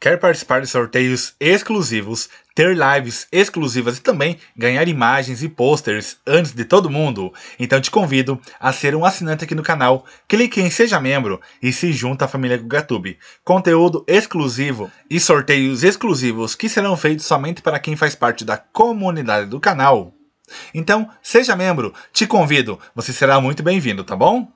Quer participar de sorteios exclusivos, ter lives exclusivas e também ganhar imagens e posters antes de todo mundo? Então te convido a ser um assinante aqui no canal, clique em Seja Membro e se junta à família Gugatube. Conteúdo exclusivo e sorteios exclusivos que serão feitos somente para quem faz parte da comunidade do canal. Então, seja membro, te convido, você será muito bem-vindo, tá bom?